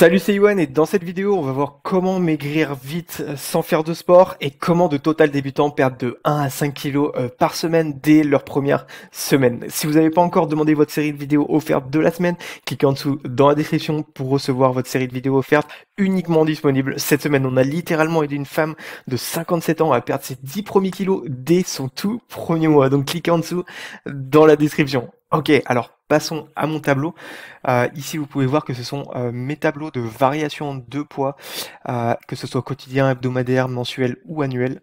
Salut, c'est Yuan et dans cette vidéo, on va voir comment maigrir vite euh, sans faire de sport et comment de total débutants perdent de 1 à 5 kilos euh, par semaine dès leur première semaine. Si vous n'avez pas encore demandé votre série de vidéos offertes de la semaine, cliquez en dessous dans la description pour recevoir votre série de vidéos offertes uniquement disponible. Cette semaine, on a littéralement aidé une femme de 57 ans à perdre ses 10 premiers kilos dès son tout premier mois. Donc cliquez en dessous dans la description. Ok, alors passons à mon tableau. Euh, ici, vous pouvez voir que ce sont euh, mes tableaux de variation de poids, euh, que ce soit quotidien, hebdomadaire, mensuel ou annuel.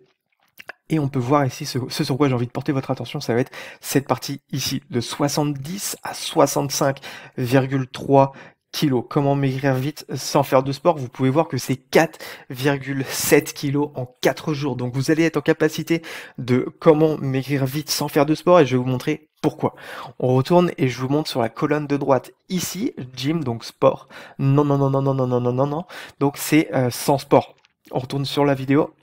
Et on peut voir ici ce, ce sur quoi j'ai envie de porter votre attention, ça va être cette partie ici, de 70 à 65,3 kilos. Comment maigrir vite sans faire de sport Vous pouvez voir que c'est 4,7 kilos en 4 jours. Donc vous allez être en capacité de comment maigrir vite sans faire de sport et je vais vous montrer pourquoi. On retourne et je vous montre sur la colonne de droite ici, gym, donc sport. Non, non, non, non, non, non, non, non, non, non. Donc c'est euh, sans sport. On retourne sur la vidéo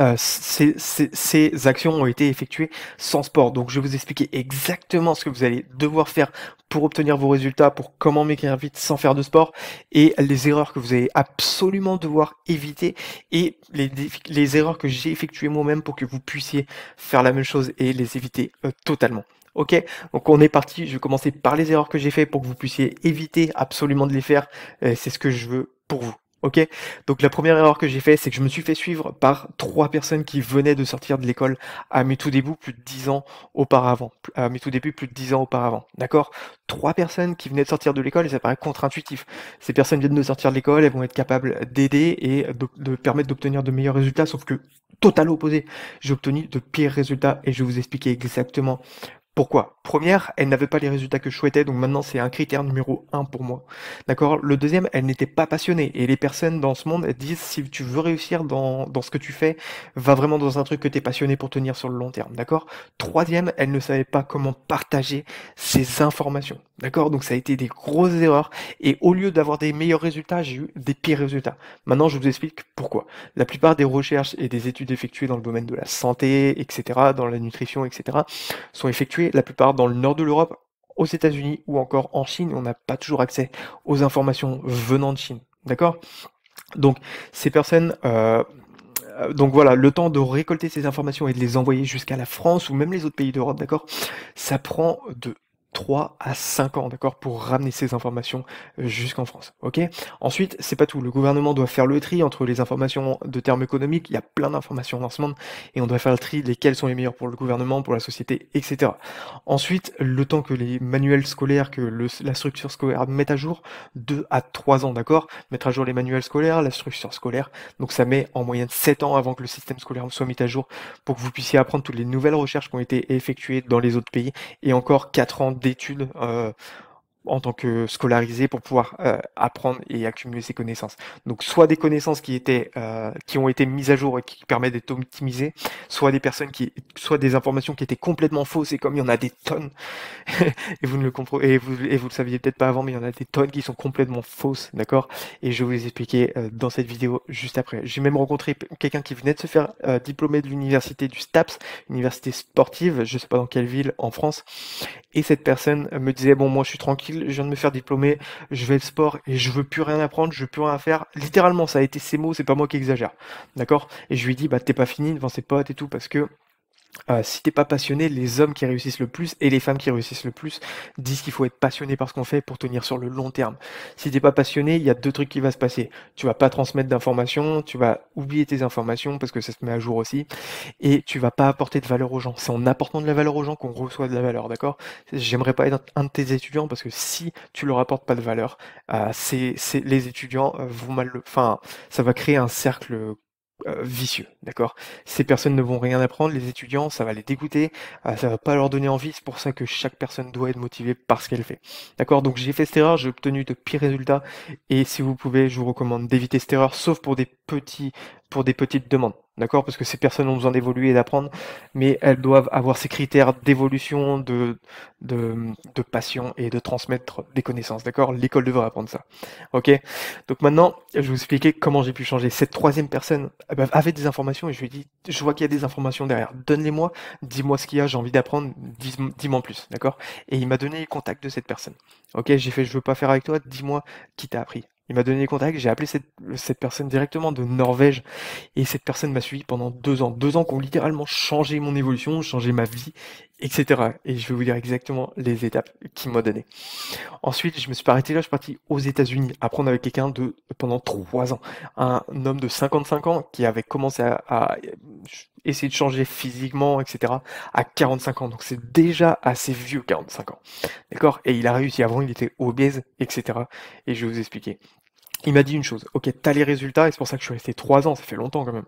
euh, ces, actions ont été effectuées sans sport. Donc je vais vous expliquer exactement ce que vous allez devoir faire pour obtenir vos résultats, pour comment m'écrire vite sans faire de sport, et les erreurs que vous allez absolument devoir éviter, et les, erreurs que j'ai effectuées moi-même pour que vous puissiez faire la même chose et les éviter euh, totalement. Ok, donc on est parti. Je vais commencer par les erreurs que j'ai fait pour que vous puissiez éviter absolument de les faire. C'est ce que je veux pour vous. Ok, donc la première erreur que j'ai fait, c'est que je me suis fait suivre par trois personnes qui venaient de sortir de l'école à mes tout débuts plus de dix ans auparavant. À mes tout débuts plus de dix ans auparavant. D'accord Trois personnes qui venaient de sortir de l'école, et ça paraît contre-intuitif. Ces personnes viennent de sortir de l'école, elles vont être capables d'aider et de, permettre d'obtenir de meilleurs résultats, sauf que total opposé. J'ai obtenu de pires résultats et je vais vous expliquer exactement pourquoi Première, elle n'avait pas les résultats que je souhaitais, donc maintenant c'est un critère numéro un pour moi. D'accord Le deuxième, elle n'était pas passionnée. Et les personnes dans ce monde, disent, si tu veux réussir dans, dans ce que tu fais, va vraiment dans un truc que tu es passionné pour tenir sur le long terme. D'accord Troisième, elle ne savait pas comment partager ses informations. D'accord Donc ça a été des grosses erreurs. Et au lieu d'avoir des meilleurs résultats, j'ai eu des pires résultats. Maintenant, je vous explique pourquoi. La plupart des recherches et des études effectuées dans le domaine de la santé, etc., dans la nutrition, etc., sont effectuées la plupart dans le nord de l'Europe, aux États-Unis ou encore en Chine. On n'a pas toujours accès aux informations venant de Chine. D'accord Donc ces personnes... Euh, donc voilà, le temps de récolter ces informations et de les envoyer jusqu'à la France ou même les autres pays d'Europe, d'accord Ça prend de 3 à 5 ans, d'accord, pour ramener ces informations euh, jusqu'en France. Ok Ensuite, c'est pas tout. Le gouvernement doit faire le tri entre les informations de termes économiques. Il y a plein d'informations dans ce monde et on doit faire le tri lesquelles sont les meilleures pour le gouvernement, pour la société, etc. Ensuite, le temps que les manuels scolaires, que la structure scolaire mette à jour, 2 à 3 ans, d'accord Mettre à jour les manuels scolaires, la structure scolaire. Donc ça met en moyenne 7 ans avant que le système scolaire soit mis à jour pour que vous puissiez apprendre toutes les nouvelles recherches qui ont été effectuées dans les autres pays et encore 4 ans d'études en tant que scolarisé pour pouvoir euh, apprendre et accumuler ses connaissances. Donc soit des connaissances qui étaient euh, qui ont été mises à jour et qui permettent d'être optimisées, soit des personnes qui soit des informations qui étaient complètement fausses et comme il y en a des tonnes et vous ne le comprenez et vous vous le saviez peut-être pas avant mais il y en a des tonnes qui sont complètement fausses, d'accord Et je vais vous les expliquer euh, dans cette vidéo juste après. J'ai même rencontré quelqu'un qui venait de se faire diplômé de l'université du STAPS, université sportive, je sais pas dans quelle ville en France et cette personne me disait bon moi je suis tranquille je viens de me faire diplômer, je vais le sport et je veux plus rien apprendre, je veux plus rien faire. Littéralement, ça a été ces mots, c'est pas moi qui exagère. D'accord Et je lui dis, bah, t'es pas fini devant ses potes et tout, parce que euh, si t'es pas passionné, les hommes qui réussissent le plus et les femmes qui réussissent le plus disent qu'il faut être passionné par ce qu'on fait pour tenir sur le long terme. Si t'es pas passionné, il y a deux trucs qui vont se passer. Tu vas pas transmettre d'informations, tu vas oublier tes informations parce que ça se met à jour aussi, et tu vas pas apporter de valeur aux gens. C'est en apportant de la valeur aux gens qu'on reçoit de la valeur, d'accord J'aimerais pas être un de tes étudiants parce que si tu leur apportes pas de valeur, euh, c'est les étudiants euh, vont mal, enfin, ça va créer un cercle euh, vicieux, d'accord Ces personnes ne vont rien apprendre, les étudiants, ça va les dégoûter, euh, ça va pas leur donner envie, c'est pour ça que chaque personne doit être motivée par ce qu'elle fait. D'accord Donc j'ai fait cette erreur, j'ai obtenu de pires résultats, et si vous pouvez, je vous recommande d'éviter cette erreur, sauf pour des petits, pour des petites demandes. D'accord Parce que ces personnes ont besoin d'évoluer et d'apprendre, mais elles doivent avoir ces critères d'évolution, de, de, de, passion et de transmettre des connaissances. D'accord L'école devrait apprendre ça. Ok Donc maintenant, je vais vous expliquer comment j'ai pu changer. Cette troisième personne eh ben, avait des informations et je lui ai dit Je vois qu'il y a des informations derrière. Donne-les-moi, dis-moi ce qu'il y a, j'ai envie d'apprendre, dis-moi plus. D'accord Et il m'a donné les contacts de cette personne. Ok J'ai fait Je veux pas faire avec toi, dis-moi qui t'a appris. Il m'a donné les contacts, j'ai appelé cette, cette, personne directement de Norvège et cette personne m'a suivi pendant deux ans. Deux ans qui ont littéralement changé mon évolution, changé ma vie etc. Et je vais vous dire exactement les étapes qui m'ont donné. Ensuite, je me suis arrêté là, je suis parti aux États-Unis apprendre avec quelqu'un de pendant trois ans, un homme de 55 ans qui avait commencé à, à essayer de changer physiquement, etc. à 45 ans. Donc c'est déjà assez vieux 45 ans, d'accord Et il a réussi. Avant, il était obèse, etc. Et je vais vous expliquer il m'a dit une chose, ok, t'as les résultats, et c'est pour ça que je suis resté trois ans, ça fait longtemps quand même.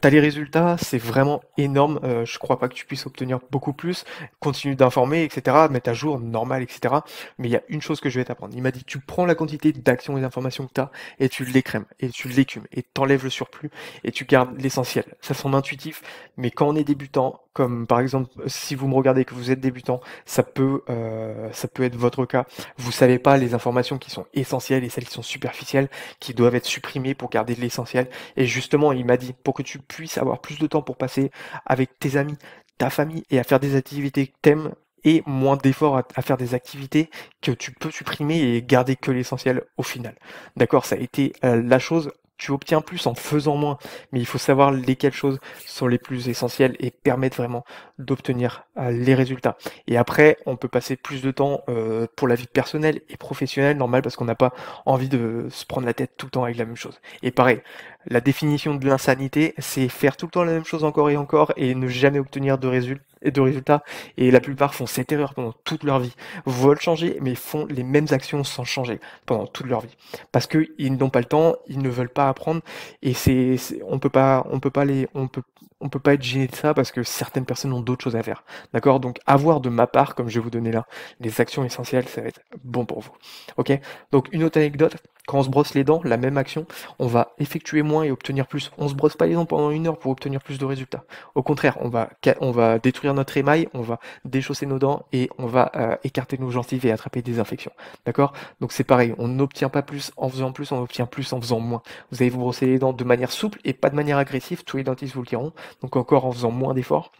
T'as les résultats, c'est vraiment énorme, euh, je crois pas que tu puisses obtenir beaucoup plus, continue d'informer, etc., mettre à jour, normal, etc. Mais il y a une chose que je vais t'apprendre. Il m'a dit, tu prends la quantité d'actions et d'informations que tu as, et tu les crèmes, et tu l'écumes, et t'enlèves le surplus, et tu gardes l'essentiel. Ça semble intuitif, mais quand on est débutant, comme par exemple si vous me regardez que vous êtes débutant, ça peut euh, ça peut être votre cas. Vous savez pas les informations qui sont essentielles et celles qui sont superficielles qui doivent être supprimés pour garder l'essentiel. Et justement, il m'a dit, pour que tu puisses avoir plus de temps pour passer avec tes amis, ta famille et à faire des activités que t'aimes et moins d'efforts à, faire des activités que tu peux supprimer et garder que l'essentiel au final. D'accord, ça a été euh, la chose tu obtiens plus en faisant moins, mais il faut savoir lesquelles choses sont les plus essentielles et permettent vraiment d'obtenir euh, les résultats. Et après, on peut passer plus de temps euh, pour la vie personnelle et professionnelle, normal, parce qu'on n'a pas envie de se prendre la tête tout le temps avec la même chose. Et pareil, la définition de l'insanité, c'est faire tout le temps la même chose encore et encore et ne jamais obtenir de résultats de résultats. Et la plupart font cette erreur pendant toute leur vie. Veulent changer, mais font les mêmes actions sans changer pendant toute leur vie. Parce qu'ils n'ont pas le temps, ils ne veulent pas apprendre. Et c'est, on peut pas, on peut pas les, on peut, on peut pas être gêné de ça parce que certaines personnes ont d'autres choses à faire. D'accord? Donc, avoir de ma part, comme je vais vous donner là, les actions essentielles, ça va être bon pour vous. Ok? Donc, une autre anecdote. Quand on se brosse les dents, la même action, on va effectuer moins et obtenir plus. On se brosse pas les dents pendant une heure pour obtenir plus de résultats. Au contraire, on va, on va détruire notre émail, on va déchausser nos dents et on va euh, écarter nos gencives et attraper des infections. D'accord Donc c'est pareil, on n'obtient pas plus en faisant plus, on obtient plus en faisant moins. Vous allez vous brosser les dents de manière souple et pas de manière agressive, tous les dentistes vous le diront, donc encore en faisant moins d'efforts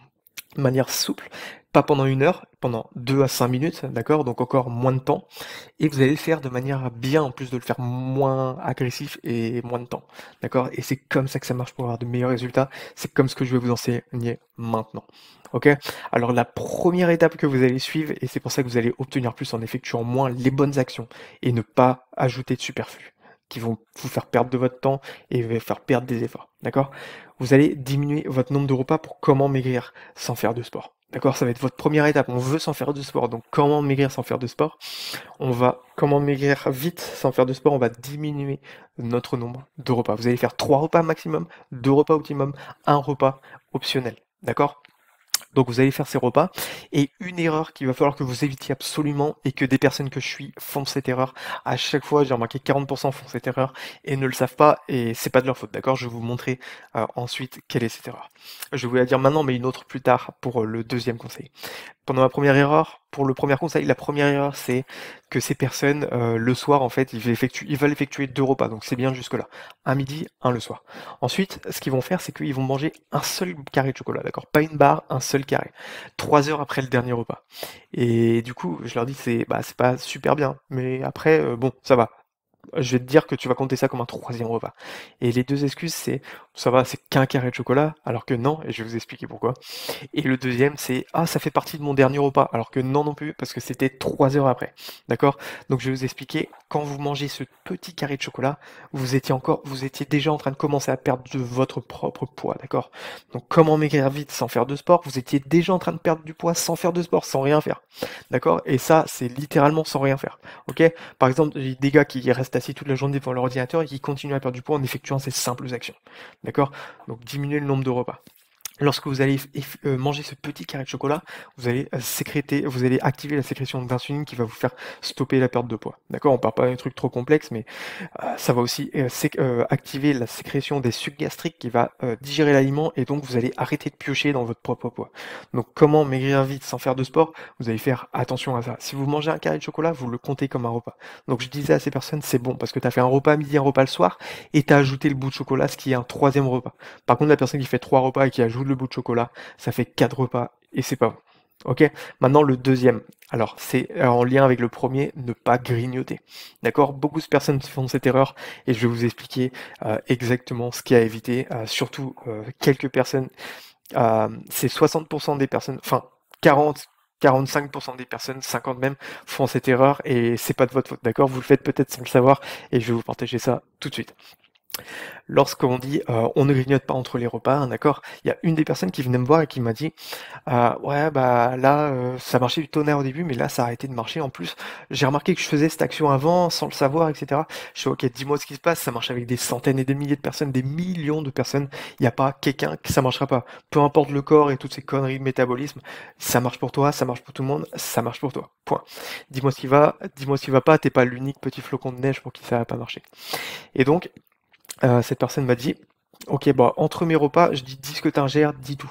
de manière souple, pas pendant une heure, pendant deux à cinq minutes, d'accord Donc encore moins de temps. Et vous allez le faire de manière bien, en plus de le faire moins agressif et moins de temps, d'accord Et c'est comme ça que ça marche pour avoir de meilleurs résultats. C'est comme ce que je vais vous enseigner maintenant, ok Alors la première étape que vous allez suivre, et c'est pour ça que vous allez obtenir plus en effectuant moins les bonnes actions et ne pas ajouter de superflu qui vont vous faire perdre de votre temps et vous faire perdre des efforts. D'accord Vous allez diminuer votre nombre de repas pour comment maigrir sans faire de sport. D'accord Ça va être votre première étape. On veut sans faire de sport. Donc comment maigrir sans faire de sport On va comment maigrir vite sans faire de sport On va diminuer notre nombre de repas. Vous allez faire trois repas maximum, deux repas optimum, un repas optionnel. D'accord donc vous allez faire ces repas. Et une erreur qu'il va falloir que vous évitiez absolument et que des personnes que je suis font cette erreur. À chaque fois, j'ai remarqué 40% font cette erreur et ne le savent pas et c'est pas de leur faute, d'accord Je vais vous montrer euh, ensuite quelle est cette erreur. Je vais vous la dire maintenant, mais une autre plus tard pour le deuxième conseil. Pendant ma première erreur, pour le premier conseil, la première erreur, c'est que ces personnes, euh, le soir, en fait, ils, effectuent, ils veulent effectuer deux repas, donc c'est bien jusque-là. Un midi, un le soir. Ensuite, ce qu'ils vont faire, c'est qu'ils vont manger un seul carré de chocolat, d'accord Pas une barre, un seul carré. Trois heures après le dernier repas. Et du coup, je leur dis, c'est bah, pas super bien, mais après, euh, bon, ça va, je vais te dire que tu vas compter ça comme un troisième repas. Et les deux excuses, c'est ça va, c'est qu'un carré de chocolat, alors que non, et je vais vous expliquer pourquoi. Et le deuxième, c'est ah, ça fait partie de mon dernier repas, alors que non non plus, parce que c'était trois heures après. D'accord Donc je vais vous expliquer, quand vous mangez ce petit carré de chocolat, vous étiez encore, vous étiez déjà en train de commencer à perdre de votre propre poids, d'accord Donc comment maigrir vite sans faire de sport Vous étiez déjà en train de perdre du poids sans faire de sport, sans rien faire. D'accord Et ça, c'est littéralement sans rien faire. Ok Par exemple, j'ai des gars qui restent assis toute la journée devant l'ordinateur et qui continue à perdre du poids en effectuant ces simples actions. D'accord Donc diminuer le nombre de repas lorsque vous allez euh, manger ce petit carré de chocolat, vous allez euh, sécréter, vous allez activer la sécrétion d'insuline qui va vous faire stopper la perte de poids. D'accord On parle pas d'un truc trop complexe, mais euh, ça va aussi activer la sécrétion des sucs gastriques qui va digérer l'aliment et donc vous allez arrêter de piocher dans votre propre poids. Donc comment maigrir vite sans faire de sport Vous allez faire attention à ça. Si vous mangez un carré de chocolat, vous le comptez comme un repas. Donc je disais à ces personnes, c'est bon parce que tu as fait un repas à midi, un repas le soir et tu as ajouté le bout de chocolat, ce qui est un troisième repas. Par contre, la personne qui fait trois repas et qui ajoute le bout de chocolat, ça fait quatre repas et c'est pas bon. Ok Maintenant, le deuxième. Alors, c'est euh, en lien avec le premier, ne pas grignoter. D'accord Beaucoup de personnes font cette erreur et je vais vous expliquer euh, exactement ce qu'il a évité éviter. Euh, surtout, quelques personnes, c'est 60% des personnes, enfin, 40, 45% des personnes, 50 même, font cette erreur et c'est pas de votre faute. D'accord Vous le faites peut-être sans le savoir et je vais vous partager ça tout de suite lorsqu'on dit euh, on ne grignote pas entre les repas, hein, d'accord Il y a une des personnes qui venait me voir et qui m'a dit euh, ouais bah là euh, ça marchait du tonnerre au début, mais là ça a arrêté de marcher. En plus, j'ai remarqué que je faisais cette action avant sans le savoir, etc. Je suis ok, dis-moi ce qui se passe. Ça marche avec des centaines et des milliers de personnes, des millions de personnes. Il n'y a pas quelqu'un que ça marchera pas. Peu importe le corps et toutes ces conneries de métabolisme, ça marche pour toi, ça marche pour tout le monde, ça marche pour toi. Point. Dis-moi ce qui va, dis-moi ce qui va pas. T'es pas l'unique petit flocon de neige pour qui ça va pas marcher. Et donc euh, cette personne m'a dit, Ok, bon, bah, entre mes repas, je dis, dis ce que tu ingères, dis tout.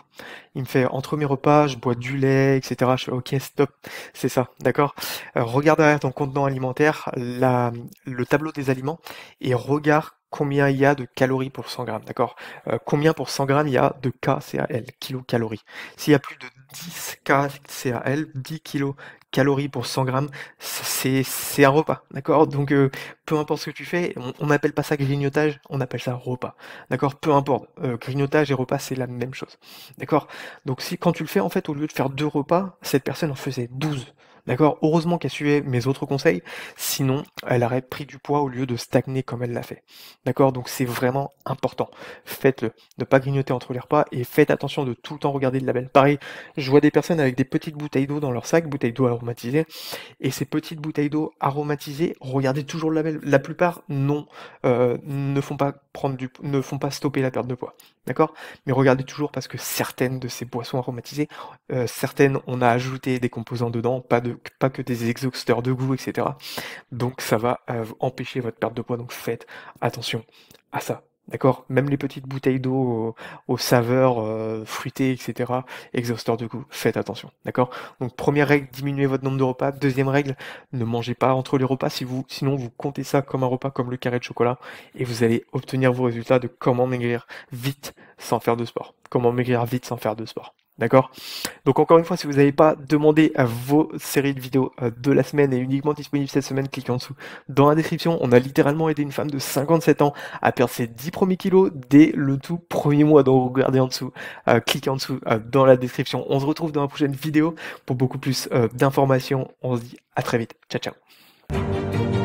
Il me fait, entre mes repas, je bois du lait, etc. Je fais, ok, stop, c'est ça, d'accord euh, Regarde derrière ton contenant alimentaire la, le tableau des aliments et regarde combien il y a de calories pour 100 grammes, d'accord euh, Combien pour 100 grammes il y a de KCAL, kilocalories. S'il y a plus de 10 KCAL, 10 kcal calories pour 100 grammes, c'est un repas, d'accord Donc peu importe ce que tu fais, on n'appelle pas ça grignotage, on appelle ça repas, d'accord Peu importe, grignotage et repas c'est la même chose, d'accord Donc si quand tu le fais en fait, au lieu de faire deux repas, cette personne en faisait 12, D'accord Heureusement qu'elle suivait mes autres conseils, sinon elle aurait pris du poids au lieu de stagner comme elle l'a fait. D'accord Donc c'est vraiment important. Faites-le. Ne pas grignoter entre les repas et faites attention de tout le temps regarder le label. Pareil, je vois des personnes avec des petites bouteilles d'eau dans leur sac, bouteilles d'eau aromatisées, et ces petites bouteilles d'eau aromatisées, regardez toujours le label. La plupart non, euh, ne font pas prendre du, ne font pas stopper la perte de poids. D'accord Mais regardez toujours parce que certaines de ces boissons aromatisées, euh, certaines, on a ajouté des composants dedans, pas, de, que des exhausteurs de goût, etc. Donc ça va euh, empêcher votre perte de poids. Donc faites attention à ça. D'accord Même les petites bouteilles d'eau aux, saveurs euh, fruitées, etc. Exhausteur de goût. Faites attention. D'accord Donc première règle, diminuez votre nombre de repas. Deuxième règle, ne mangez pas entre les repas. Si vous, sinon, vous comptez ça comme un repas, comme le carré de chocolat. Et vous allez obtenir vos résultats de comment maigrir vite sans faire de sport. Comment maigrir vite sans faire de sport. D'accord Donc encore une fois, si vous n'avez pas demandé à vos séries de vidéos euh, de la semaine et uniquement disponibles cette semaine, cliquez en dessous. Dans la description, on a littéralement aidé une femme de 57 ans à perdre ses 10 premiers kilos dès le tout premier mois. Donc regardez en dessous, euh, cliquez en dessous euh, dans la description. On se retrouve dans la prochaine vidéo pour beaucoup plus d'informations. On se dit à très vite. Ciao ciao.